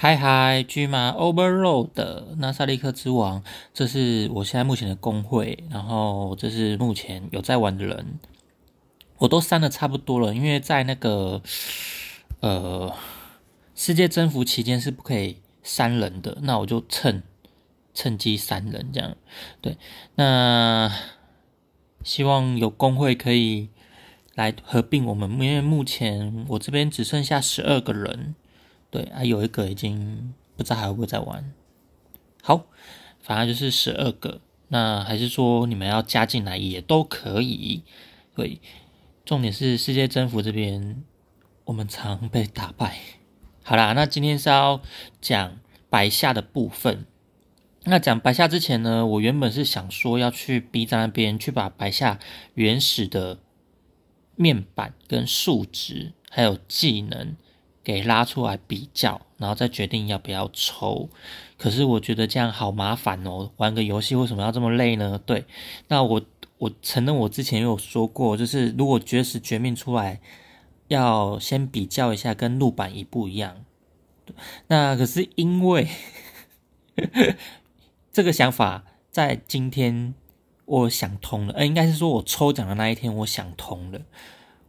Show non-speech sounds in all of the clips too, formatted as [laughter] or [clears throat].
嗨嗨，巨马 o v e r l o a d 纳萨利克之王，这是我现在目前的工会，然后这是目前有在玩的人，我都删的差不多了，因为在那个呃世界征服期间是不可以删人的，那我就趁趁机删人这样，对，那希望有工会可以来合并我们，因为目前我这边只剩下十二个人。对啊，有一个已经不知道还会不会再玩。好，反正就是十二个。那还是说你们要加进来也都可以。所以重点是世界征服这边我们常被打败。好啦，那今天是要讲白下的部分。那讲白下之前呢，我原本是想说要去 B 站那边去把白下原始的面板跟数值还有技能。给拉出来比较，然后再决定要不要抽。可是我觉得这样好麻烦哦，玩个游戏为什么要这么累呢？对，那我我承认我之前有说过，就是如果绝食绝命出来，要先比较一下跟陆版一不一样。那可是因为 [laughs] 这个想法在今天我想通了，呃，应该是说我抽奖的那一天我想通了。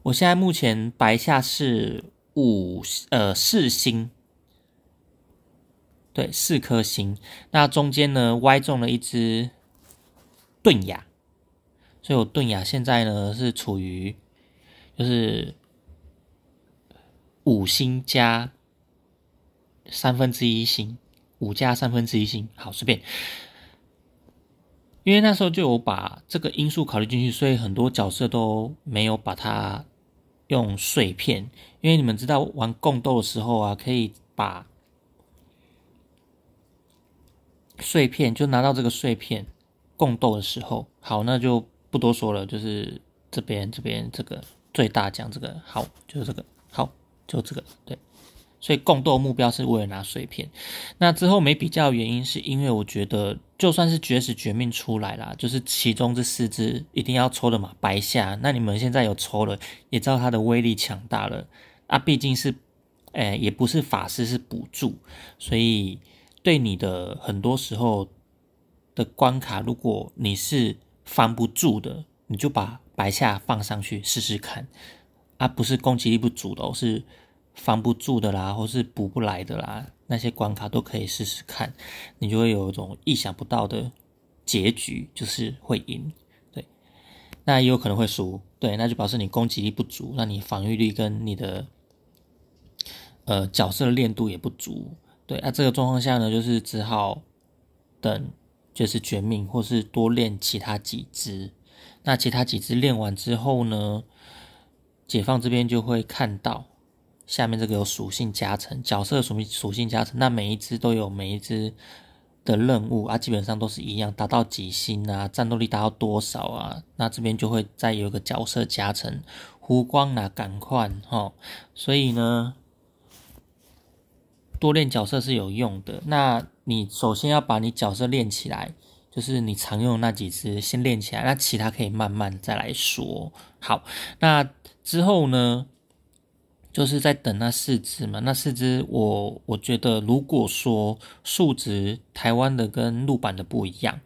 我现在目前白下是。五呃四星，对，四颗星。那中间呢，歪中了一只盾牙，所以我盾牙现在呢是处于就是五星加三分之一星，五加三分之一星。好，随便，因为那时候就有把这个因素考虑进去，所以很多角色都没有把它。用碎片，因为你们知道玩共斗的时候啊，可以把碎片就拿到这个碎片。共斗的时候，好，那就不多说了，就是这边这边这个最大奖这个好，就是这个好，就这个对。所以共斗目标是为了拿碎片，那之后没比较原因是因为我觉得就算是绝死绝命出来啦，就是其中这四只一定要抽的嘛，白下。那你们现在有抽了，也知道它的威力强大了。啊，毕竟是，哎，也不是法师是补助，所以对你的很多时候的关卡，如果你是翻不住的，你就把白下放上去试试看。啊，不是攻击力不足的，我是。防不住的啦，或是补不来的啦，那些关卡都可以试试看，你就会有一种意想不到的结局，就是会赢。对，那也有可能会输。对，那就表示你攻击力不足，那你防御力跟你的呃角色练度也不足。对，那这个状况下呢，就是只好等，就是绝命，或是多练其他几只。那其他几只练完之后呢，解放这边就会看到。下面这个有属性加成，角色属属性加成，那每一只都有每一只的任务啊，基本上都是一样，达到几星啊，战斗力达到多少啊，那这边就会再有个角色加成，湖光啊，赶快哈，所以呢，多练角色是有用的。那你首先要把你角色练起来，就是你常用的那几只先练起来，那其他可以慢慢再来说。好，那之后呢？就是在等那四只嘛，那四只我我觉得，如果说数值台湾的跟陆版的不一样，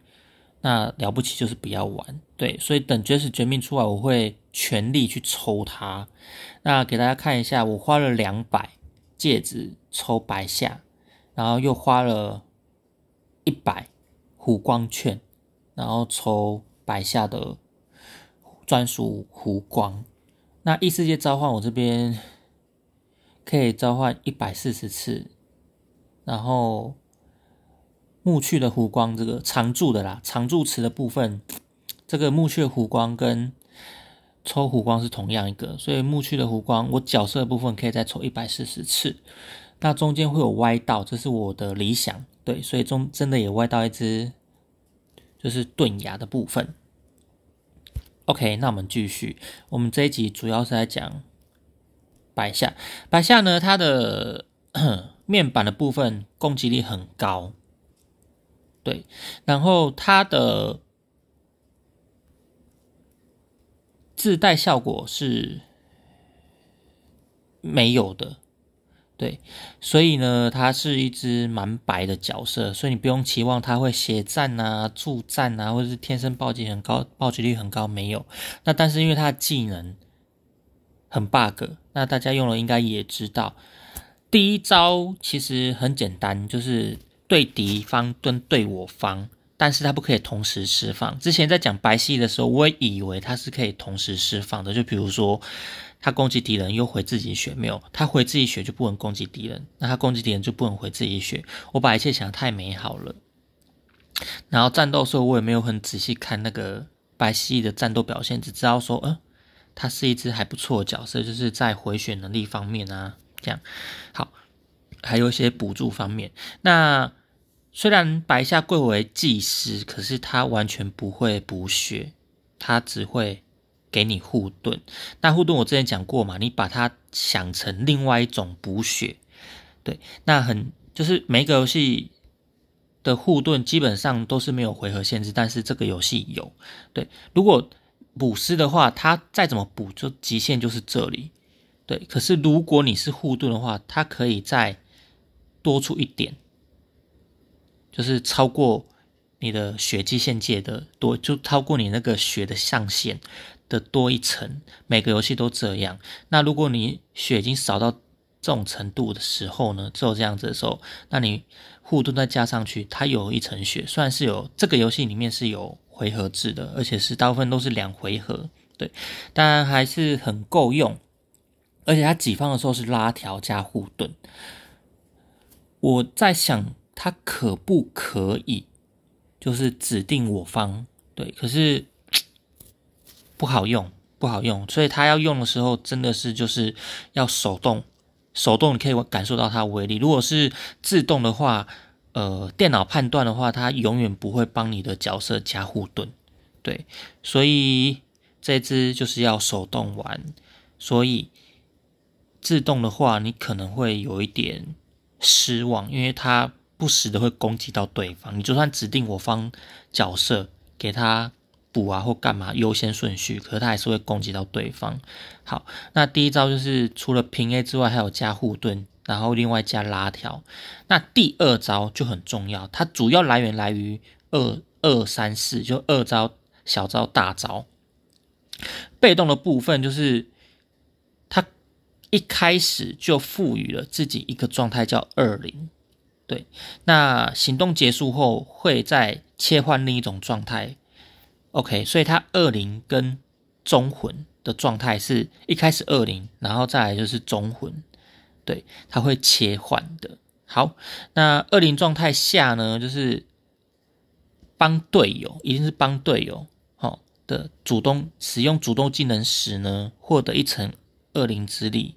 那了不起就是不要玩。对，所以等绝世绝命出来，我会全力去抽它。那给大家看一下，我花了两百戒指抽白下，然后又花了一百湖光券，然后抽白下的专属湖光。那异世界召唤我这边。可以召唤一百四十次，然后木去的湖光这个常驻的啦，常驻池的部分，这个木的湖光跟抽湖光是同样一个，所以木去的湖光我角色部分可以再抽一百四十次，那中间会有歪到，这是我的理想对，所以中真的也歪到一只，就是钝牙的部分。OK，那我们继续，我们这一集主要是在讲。白下，白下呢？它的 [clears throat] 面板的部分攻击力很高，对，然后它的自带效果是没有的，对，所以呢，它是一只蛮白的角色，所以你不用期望它会协战啊、助战啊，或者是天生暴击很高、暴击率很高，没有。那但是因为它的技能。很 bug，那大家用了应该也知道。第一招其实很简单，就是对敌方跟对我方，但是他不可以同时释放。之前在讲白蜥蜴的时候，我也以为他是可以同时释放的。就比如说，他攻击敌人又回自己血，没有他回自己血就不能攻击敌人，那他攻击敌人就不能回自己血。我把一切想得太美好了。然后战斗时候我也没有很仔细看那个白蜥蜴的战斗表现，只知道说，嗯。它是一只还不错角色，就是在回血能力方面啊，这样好，还有一些补助方面。那虽然白下贵为技师，可是他完全不会补血，他只会给你护盾。那护盾我之前讲过嘛，你把它想成另外一种补血。对，那很就是每一个游戏的护盾基本上都是没有回合限制，但是这个游戏有。对，如果补尸的话，它再怎么补，就极限就是这里。对，可是如果你是护盾的话，它可以再多出一点，就是超过你的血极限界的多，就超过你那个血的上限的多一层。每个游戏都这样。那如果你血已经少到这种程度的时候呢，只有这样子的时候，那你护盾再加上去，它有一层血，算是有这个游戏里面是有。回合制的，而且是大部分都是两回合，对，当然还是很够用，而且它己方的时候是拉条加护盾。我在想它可不可以，就是指定我方对，可是 [tsk] 不好用，不好用，所以它要用的时候真的是就是要手动，手动你可以感受到它的威力，如果是自动的话。呃，电脑判断的话，它永远不会帮你的角色加护盾，对，所以这只就是要手动玩，所以自动的话，你可能会有一点失望，因为它不时的会攻击到对方。你就算指定我方角色给他补啊或干嘛优先顺序，可是它还是会攻击到对方。好，那第一招就是除了平 A 之外，还有加护盾。然后另外加拉条，那第二招就很重要，它主要来源来于二二三四，就二招小招大招，被动的部分就是它一开始就赋予了自己一个状态叫二零，对，那行动结束后会再切换另一种状态，OK，所以它二零跟中魂的状态是一开始二零，然后再来就是中魂。对，它会切换的。好，那恶灵状态下呢，就是帮队友，一定是帮队友。好的，主动使用主动技能时呢，获得一层恶灵之力，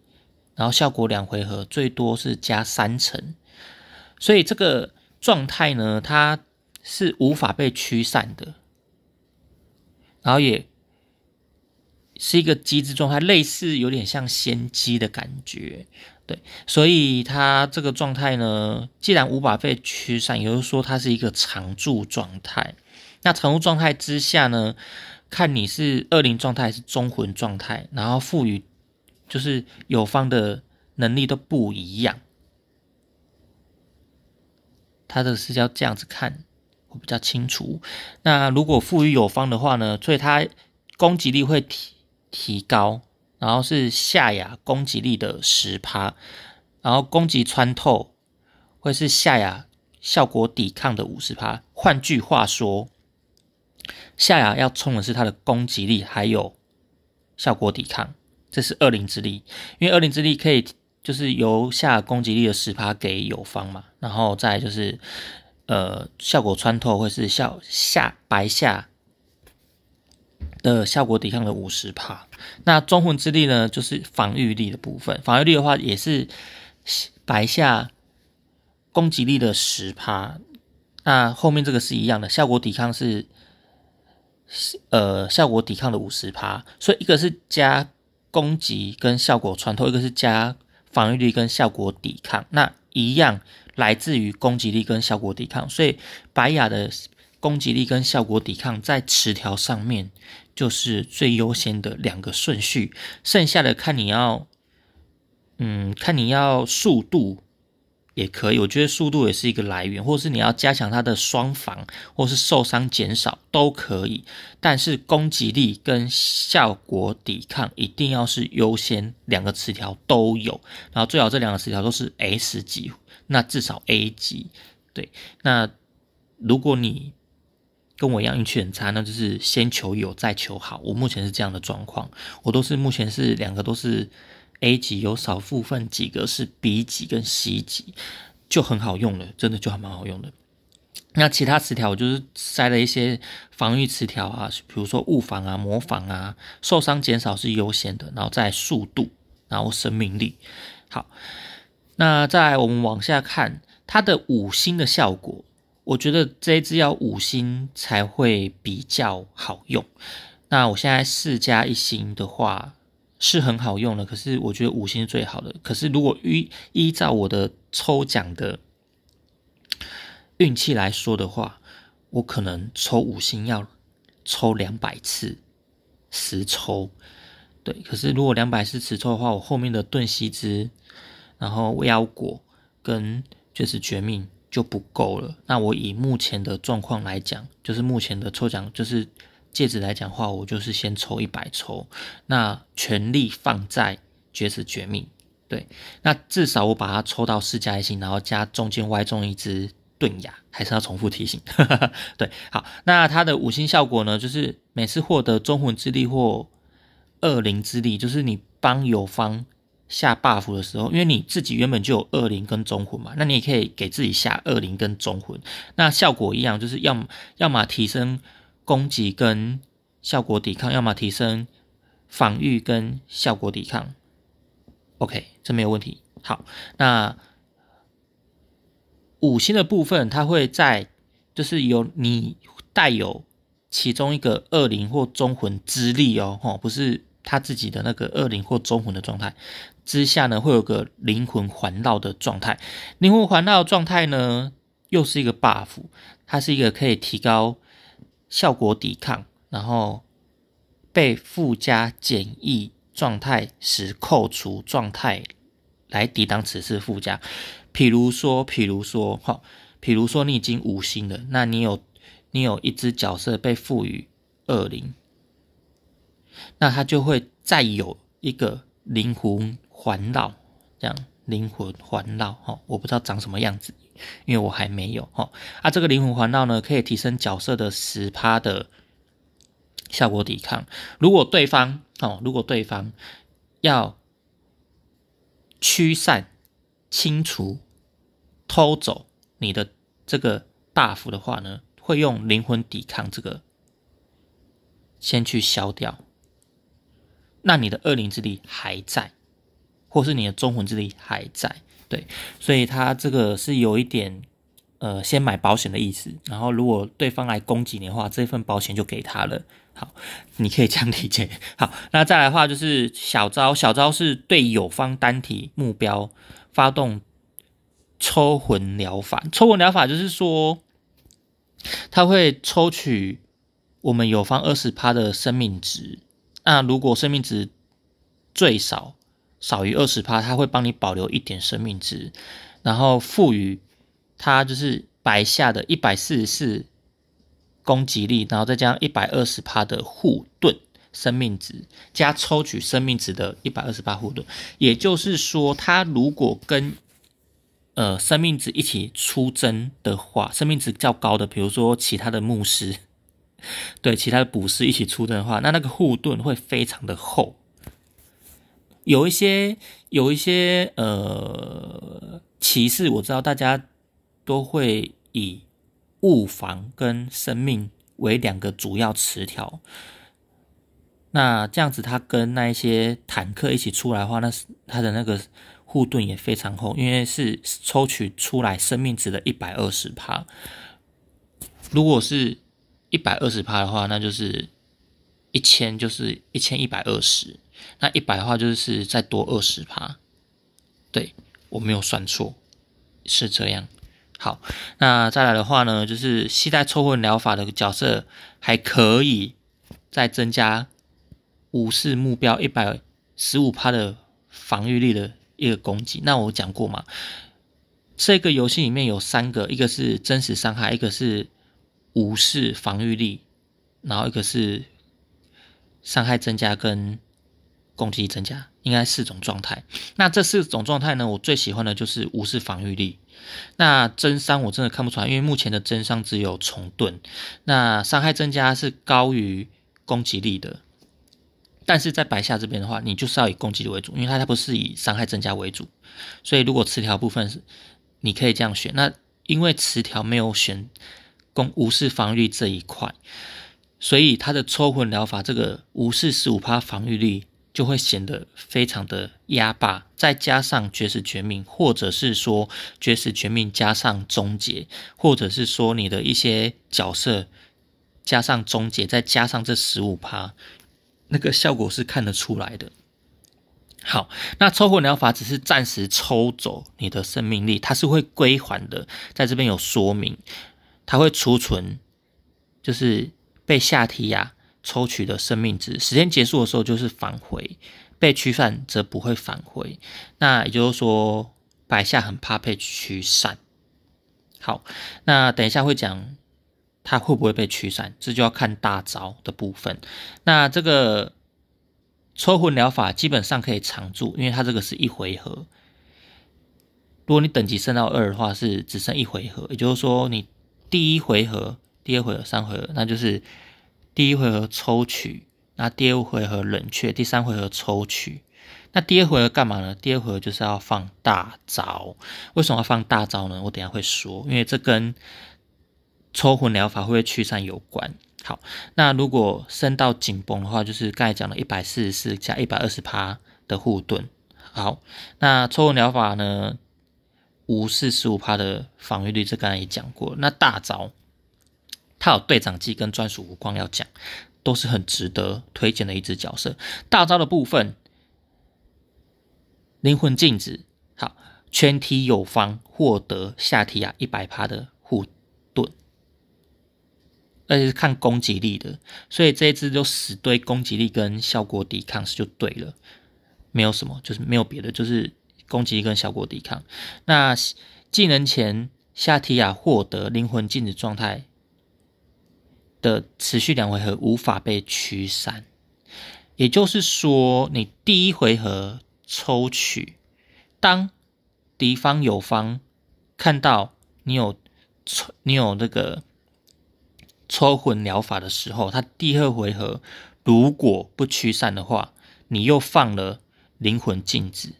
然后效果两回合，最多是加三层。所以这个状态呢，它是无法被驱散的。然后也是一个机制状态，类似有点像先机的感觉。对，所以他这个状态呢，既然无法被驱散，也就是说它是一个常驻状态。那常驻状态之下呢，看你是恶灵状态还是中魂状态，然后赋予就是友方的能力都不一样。他的是要这样子看会比较清楚。那如果赋予友方的话呢，所以他攻击力会提提高。然后是下牙攻击力的十趴，然后攻击穿透会是下牙效果抵抗的五十趴。换句话说，下牙要冲的是它的攻击力，还有效果抵抗，这是恶灵之力。因为恶灵之力可以就是由下攻击力的十趴给友方嘛，然后再就是呃效果穿透会是效下白下。的效果抵抗了五十帕。那中魂之力呢？就是防御力的部分。防御力的话，也是白下攻击力的十帕。那后面这个是一样的，效果抵抗是呃效果抵抗的五十帕。所以一个是加攻击跟效果穿透，一个是加防御力跟效果抵抗。那一样来自于攻击力跟效果抵抗。所以白雅的攻击力跟效果抵抗在词条上面。就是最优先的两个顺序，剩下的看你要，嗯，看你要速度也可以，我觉得速度也是一个来源，或者是你要加强它的双防，或是受伤减少都可以。但是攻击力跟效果抵抗一定要是优先，两个词条都有，然后最好这两个词条都是 S 级，那至少 A 级。对，那如果你。跟我一样运气很差，那就是先求有再求好。我目前是这样的状况，我都是目前是两个都是 A 级，有少部分几个是 B 级跟 C 级，就很好用了，真的就还蛮好用的。那其他词条我就是塞了一些防御词条啊，比如说物防啊、魔防啊，受伤减少是优先的，然后再速度，然后生命力。好，那再我们往下看它的五星的效果。我觉得这一只要五星才会比较好用。那我现在四加一星的话是很好用的，可是我觉得五星是最好的。可是如果依依照我的抽奖的运气来说的话，我可能抽五星要抽两百次十抽。对，可是如果两百次十抽的话，我后面的盾西之，然后妖果跟就是绝命。就不够了。那我以目前的状况来讲，就是目前的抽奖，就是戒指来讲话，我就是先抽一百抽，那全力放在绝死绝命。对，那至少我把它抽到四加一星，然后加中间歪中一只盾牙，还是要重复提醒。[laughs] 对，好，那它的五星效果呢？就是每次获得中魂之力或恶灵之力，就是你帮友方。下 buff 的时候，因为你自己原本就有恶灵跟中魂嘛，那你也可以给自己下恶灵跟中魂，那效果一样，就是要要么提升攻击跟效果抵抗，要么提升防御跟效果抵抗。OK，这没有问题。好，那五星的部分，它会在就是有你带有其中一个恶灵或中魂之力哦，吼，不是。他自己的那个恶灵或中魂的状态之下呢，会有个灵魂环绕的状态。灵魂环绕状态呢，又是一个 buff，它是一个可以提高效果抵抗，然后被附加简易状态时扣除状态来抵挡此次附加。比如说，比如说，哈，比如说你已经五星了，那你有你有一只角色被赋予恶灵。那它就会再有一个灵魂环绕，这样灵魂环绕哈，我不知道长什么样子，因为我还没有哈。啊，这个灵魂环绕呢，可以提升角色的十趴的效果抵抗。如果对方哦，如果对方要驱散、清除、偷走你的这个大符的话呢，会用灵魂抵抗这个先去消掉。那你的恶灵之力还在，或是你的中魂之力还在，对，所以他这个是有一点，呃，先买保险的意思。然后如果对方来攻击你的话，这份保险就给他了。好，你可以这样理解。好，那再来的话就是小招，小招是对友方单体目标发动抽魂疗法。抽魂疗法就是说，他会抽取我们友方二十趴的生命值。那如果生命值最少少于二十帕，他会帮你保留一点生命值，然后赋予他就是白下的一百四十四攻击力，然后再加一百二十帕的护盾生命值加抽取生命值的一百二十帕护盾。也就是说，他如果跟呃生命值一起出征的话，生命值较高的，比如说其他的牧师。对其他的捕食一起出征的话，那那个护盾会非常的厚。有一些有一些呃骑士，我知道大家都会以物防跟生命为两个主要词条。那这样子，他跟那一些坦克一起出来的话，那是他的那个护盾也非常厚，因为是抽取出来生命值的一百二十趴。如果是一百二十帕的话，那就是一千，就是一千一百二十。那一百的话，就是再多二十帕。对，我没有算错，是这样。好，那再来的话呢，就是携带抽魂疗法的角色还可以再增加武士目标一百十五帕的防御力的一个攻击。那我讲过嘛，这个游戏里面有三个，一个是真实伤害，一个是。无视防御力，然后一个是伤害增加跟攻击力增加，应该四种状态。那这四种状态呢？我最喜欢的就是无视防御力。那增伤我真的看不出来，因为目前的增伤只有重盾。那伤害增加是高于攻击力的，但是在白下这边的话，你就是要以攻击力为主，因为它它不是以伤害增加为主。所以如果词条部分是你可以这样选，那因为词条没有选。攻无视防御这一块，所以他的抽魂疗法这个无视十五趴防御力就会显得非常的压霸。再加上绝死绝命，或者是说绝死绝命加上终结，或者是说你的一些角色加上终结，再加上这十五趴，那个效果是看得出来的。好，那抽魂疗法只是暂时抽走你的生命力，它是会归还的，在这边有说明。它会储存，就是被下提亚抽取的生命值。时间结束的时候就是返回，被驱散则不会返回。那也就是说，白下很怕被驱散。好，那等一下会讲它会不会被驱散，这就要看大招的部分。那这个抽魂疗法基本上可以常驻，因为它这个是一回合。如果你等级升到二的话，是只剩一回合，也就是说你。第一回合、第二回合、三回合，那就是第一回合抽取，那第二回合冷却，第三回合抽取。那第二回合干嘛呢？第二回合就是要放大招。为什么要放大招呢？我等下会说，因为这跟抽魂疗法会不会去散有关。好，那如果升到紧绷的话，就是刚才讲的一百四十四加一百二十趴的护盾。好，那抽魂疗法呢？无视十五趴的防御力，这刚才也讲过。那大招，他有队长技跟专属无光要讲，都是很值得推荐的一支角色。大招的部分，灵魂镜子，好，全体友方获得下提亚一百趴的护盾，而且是看攻击力的，所以这一支就死对攻击力跟效果抵抗是就对了，没有什么，就是没有别的，就是。攻击跟效果抵抗，那技能前夏提亚获得灵魂禁止状态的持续两回合无法被驱散，也就是说，你第一回合抽取，当敌方友方看到你有抽你有那个抽魂疗法的时候，他第二回合如果不驱散的话，你又放了灵魂禁止。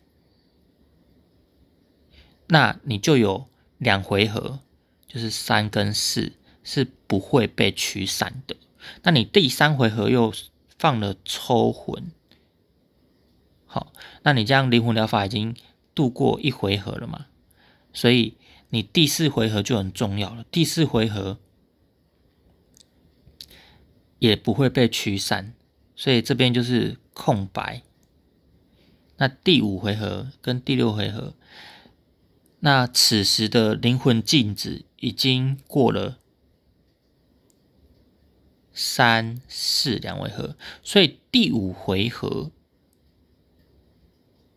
那你就有两回合，就是三跟四是不会被驱散的。那你第三回合又放了抽魂，好，那你这样灵魂疗法已经度过一回合了嘛？所以你第四回合就很重要了。第四回合也不会被驱散，所以这边就是空白。那第五回合跟第六回合。那此时的灵魂禁止已经过了三四两回合，所以第五回合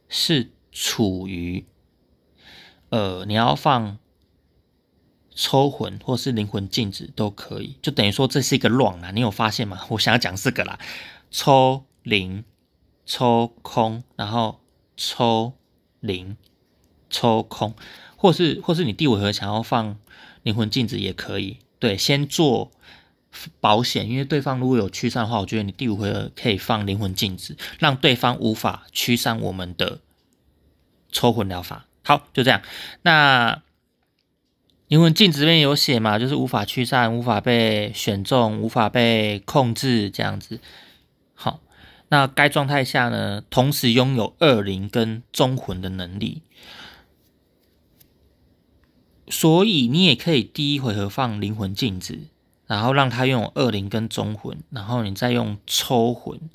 是处于呃，你要放抽魂或是灵魂禁止都可以，就等于说这是一个乱啦。你有发现吗？我想要讲四个啦：抽零、抽空，然后抽零。抽空，或是或是你第五回合想要放灵魂镜子也可以，对，先做保险，因为对方如果有驱散的话，我觉得你第五回合可以放灵魂镜子，让对方无法驱散我们的抽魂疗法。好，就这样。那灵魂镜子面有写嘛，就是无法驱散，无法被选中，无法被控制这样子。好，那该状态下呢，同时拥有二灵跟中魂的能力。所以你也可以第一回合放灵魂镜子，然后让他用二灵跟中魂，然后你再用抽魂，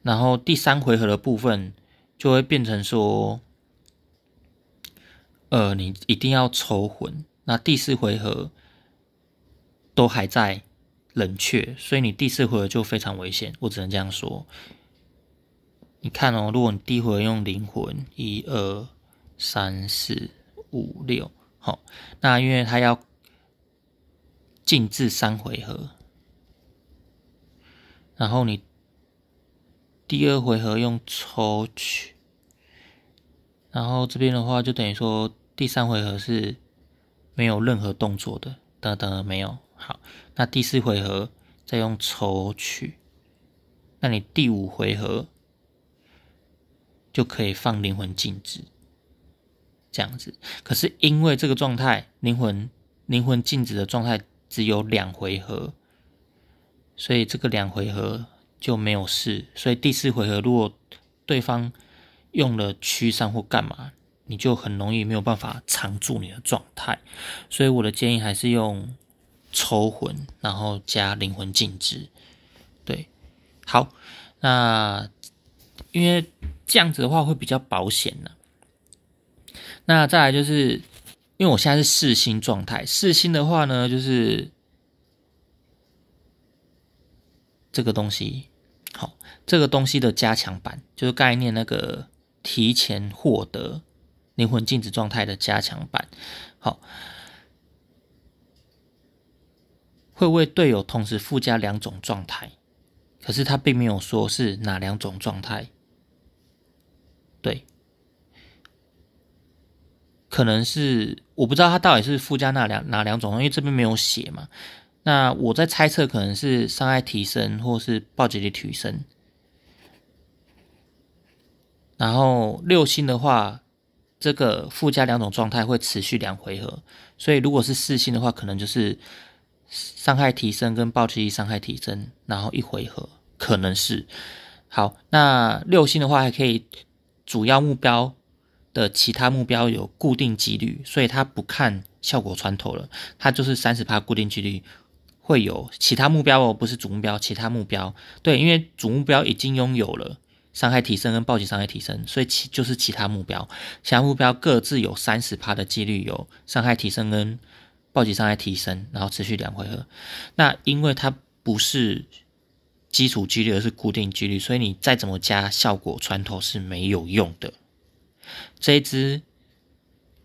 然后第三回合的部分就会变成说，呃，你一定要抽魂。那第四回合都还在冷却，所以你第四回合就非常危险。我只能这样说。你看哦，如果你第一回合用灵魂，一二三四。五六好，那因为它要静置三回合，然后你第二回合用抽取，然后这边的话就等于说第三回合是没有任何动作的，等等没有好，那第四回合再用抽取，那你第五回合就可以放灵魂静置。这样子，可是因为这个状态，灵魂灵魂静止的状态只有两回合，所以这个两回合就没有事。所以第四回合如果对方用了驱散或干嘛，你就很容易没有办法藏住你的状态。所以我的建议还是用抽魂，然后加灵魂静止。对，好，那因为这样子的话会比较保险呢。那再来就是，因为我现在是四星状态，四星的话呢，就是这个东西好，这个东西的加强版，就是概念那个提前获得灵魂静止状态的加强版，好，会为队友同时附加两种状态，可是他并没有说是哪两种状态，对。可能是我不知道它到底是附加哪两哪两种，因为这边没有写嘛。那我在猜测可能是伤害提升或是暴击率提升。然后六星的话，这个附加两种状态会持续两回合，所以如果是四星的话，可能就是伤害提升跟暴击伤害提升，然后一回合可能是。好，那六星的话还可以主要目标。的其他目标有固定几率，所以它不看效果穿透了，它就是三十固定几率会有其他目标哦，不是主目标，其他目标对，因为主目标已经拥有了伤害提升跟暴击伤害提升，所以其就是其他目标，其他目标各自有三十的几率有伤害提升跟暴击伤害提升，然后持续两回合。那因为它不是基础几率，而是固定几率，所以你再怎么加效果穿透是没有用的。这一支，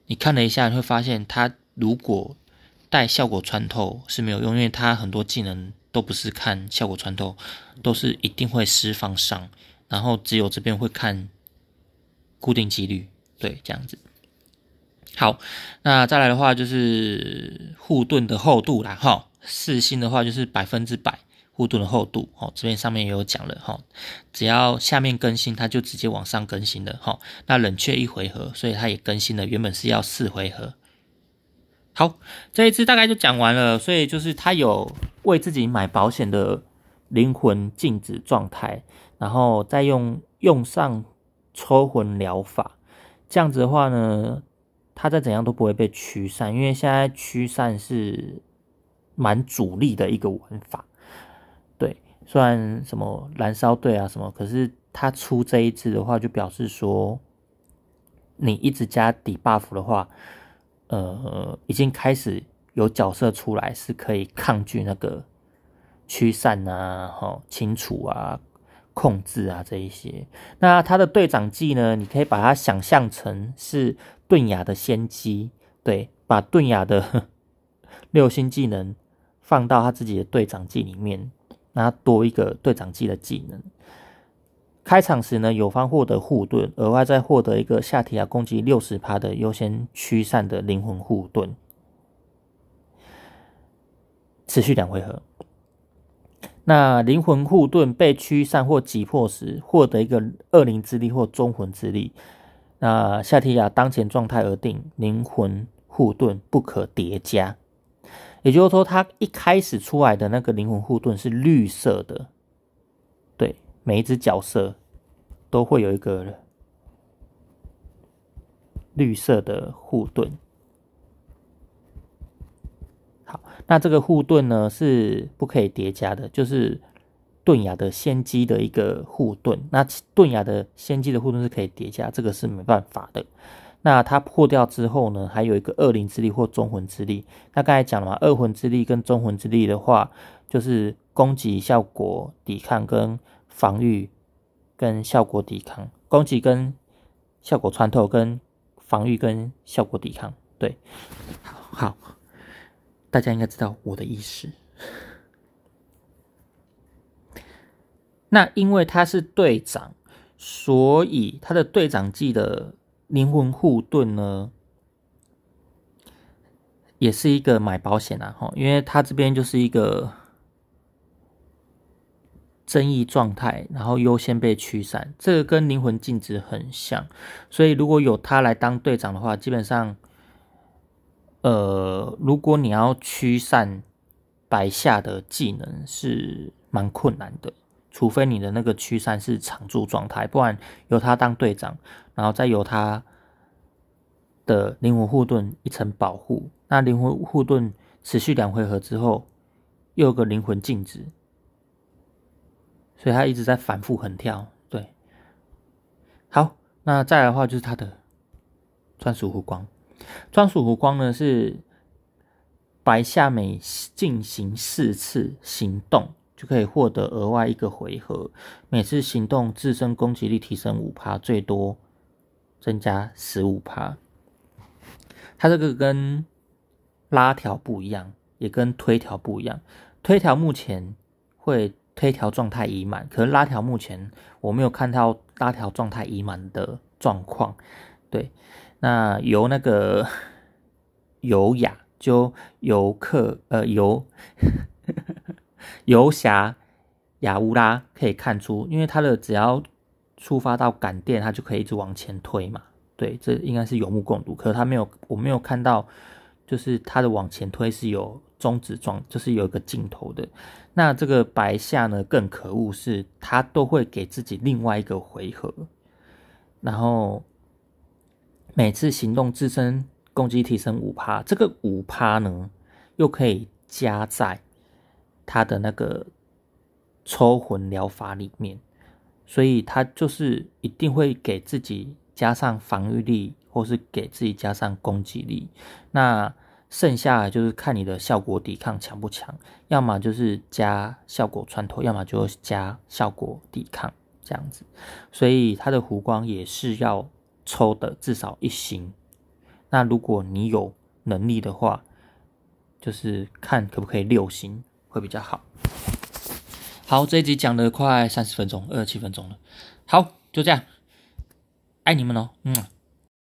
你看了一下，你会发现它如果带效果穿透是没有用，因为它很多技能都不是看效果穿透，都是一定会释放伤，然后只有这边会看固定几率，对，这样子。好，那再来的话就是护盾的厚度啦，哈，四星的话就是百分之百。护盾的厚度，哦，这边上面也有讲了，哈，只要下面更新，它就直接往上更新了，哈，那冷却一回合，所以它也更新了，原本是要四回合。好，这一次大概就讲完了，所以就是它有为自己买保险的灵魂静止状态，然后再用用上抽魂疗法，这样子的话呢，它再怎样都不会被驱散，因为现在驱散是蛮主力的一个玩法。算什么燃烧队啊什么？可是他出这一支的话，就表示说，你一直加底 buff 的话，呃，已经开始有角色出来是可以抗拒那个驱散啊、吼清除啊、控制啊这一些。那他的队长技呢？你可以把它想象成是盾牙的先机，对，把盾牙的六星技能放到他自己的队长技里面。那多一个队长技的技能，开场时呢，友方获得护盾，额外再获得一个夏提亚攻击六十趴的优先驱散的灵魂护盾，持续两回合。那灵魂护盾被驱散或挤破时，获得一个恶灵之力或中魂之力，那夏提亚当前状态而定。灵魂护盾不可叠加。也就是说，他一开始出来的那个灵魂护盾是绿色的，对，每一只角色都会有一个绿色的护盾。好，那这个护盾呢是不可以叠加的，就是盾牙的先机的一个护盾。那盾牙的先机的护盾是可以叠加，这个是没办法的。那它破掉之后呢？还有一个恶灵之力或中魂之力。那刚才讲了嘛，恶魂之力跟中魂之力的话，就是攻击效果抵抗跟防御跟效果抵抗，攻击跟效果穿透跟防御跟效果抵抗。对，好，大家应该知道我的意思。那因为他是队长，所以他的队长技的。灵魂护盾呢，也是一个买保险啊，吼，因为它这边就是一个争议状态，然后优先被驱散，这个跟灵魂禁止很像，所以如果有他来当队长的话，基本上，呃，如果你要驱散白下的技能，是蛮困难的。除非你的那个驱散是常驻状态，不然由他当队长，然后再由他的灵魂护盾一层保护。那灵魂护盾持续两回合之后，又有个灵魂静止，所以他一直在反复横跳。对，好，那再来的话就是他的专属湖光，专属湖光呢是白夏美进行四次行动。就可以获得额外一个回合，每次行动自身攻击力提升五趴，最多增加十五趴。它这个跟拉条不一样，也跟推条不一样。推条目前会推条状态已满，可是拉条目前我没有看到拉条状态已满的状况。对，那由那个游 [laughs] 雅就游客呃游。游侠雅乌拉可以看出，因为他的只要触发到感电，他就可以一直往前推嘛。对，这应该是有目共睹。可是他没有，我没有看到，就是他的往前推是有终止状，就是有一个尽头的。那这个白下呢更可恶，是他都会给自己另外一个回合，然后每次行动自身攻击提升五趴，这个五趴呢又可以加载。他的那个抽魂疗法里面，所以他就是一定会给自己加上防御力，或是给自己加上攻击力。那剩下就是看你的效果抵抗强不强，要么就是加效果穿透，要么就加效果抵抗这样子。所以他的弧光也是要抽的至少一星。那如果你有能力的话，就是看可不可以六星。会比较好。好，这一集讲了快三十分钟，二十七分钟了。好，就这样，爱你们哦。嗯。